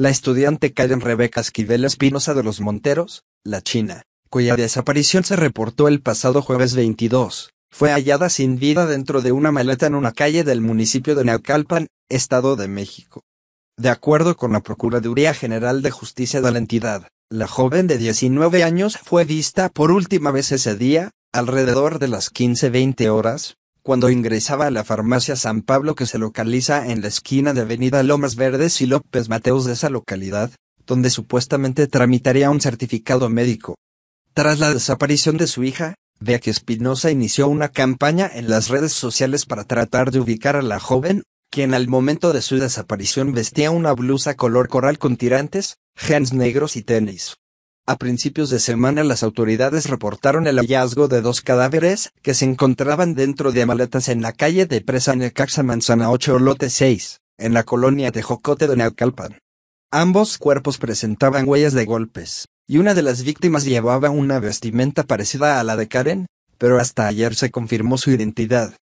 la estudiante Karen Rebeca Esquivel Espinosa de los Monteros, la China, cuya desaparición se reportó el pasado jueves 22, fue hallada sin vida dentro de una maleta en una calle del municipio de Neocalpan, Estado de México. De acuerdo con la Procuraduría General de Justicia de la entidad, la joven de 19 años fue vista por última vez ese día, alrededor de las 15-20 horas, cuando ingresaba a la farmacia San Pablo que se localiza en la esquina de Avenida Lomas Verdes y López Mateos de esa localidad, donde supuestamente tramitaría un certificado médico. Tras la desaparición de su hija, que Espinosa inició una campaña en las redes sociales para tratar de ubicar a la joven, quien al momento de su desaparición vestía una blusa color coral con tirantes, jeans negros y tenis. A principios de semana las autoridades reportaron el hallazgo de dos cadáveres que se encontraban dentro de maletas en la calle de Presa Necaxa Manzana 8 Lote 6, en la colonia de Jocote de Naucalpan. Ambos cuerpos presentaban huellas de golpes, y una de las víctimas llevaba una vestimenta parecida a la de Karen, pero hasta ayer se confirmó su identidad.